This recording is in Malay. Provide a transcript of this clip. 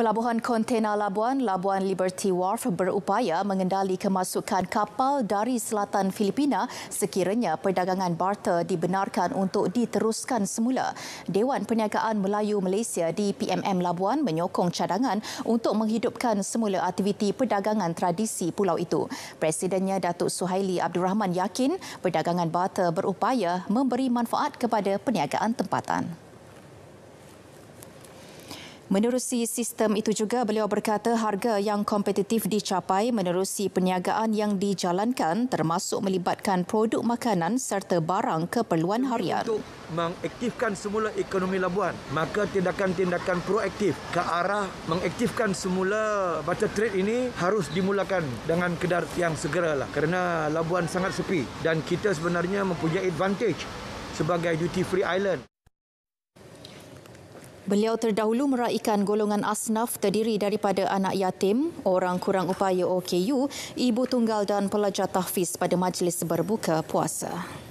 Pelabuhan kontena Labuan, Labuan Liberty Wharf berupaya mengendali kemasukan kapal dari selatan Filipina sekiranya perdagangan barter dibenarkan untuk diteruskan semula. Dewan Perniagaan Melayu Malaysia di PMM Labuan menyokong cadangan untuk menghidupkan semula aktiviti perdagangan tradisi pulau itu. Presidennya Datuk Suhaili Abdul Rahman yakin perdagangan barter berupaya memberi manfaat kepada perniagaan tempatan. Menerusi sistem itu juga, beliau berkata harga yang kompetitif dicapai menerusi perniagaan yang dijalankan termasuk melibatkan produk makanan serta barang keperluan harian. Untuk mengaktifkan semula ekonomi labuan, maka tindakan-tindakan proaktif ke arah mengaktifkan semula baca trade ini harus dimulakan dengan kedar yang segera lah kerana labuan sangat sepi dan kita sebenarnya mempunyai advantage sebagai duty free island. Beliau terdahulu meraihkan golongan asnaf terdiri daripada anak yatim, orang kurang upaya OKU, ibu tunggal dan pelajar tahfiz pada majlis berbuka puasa.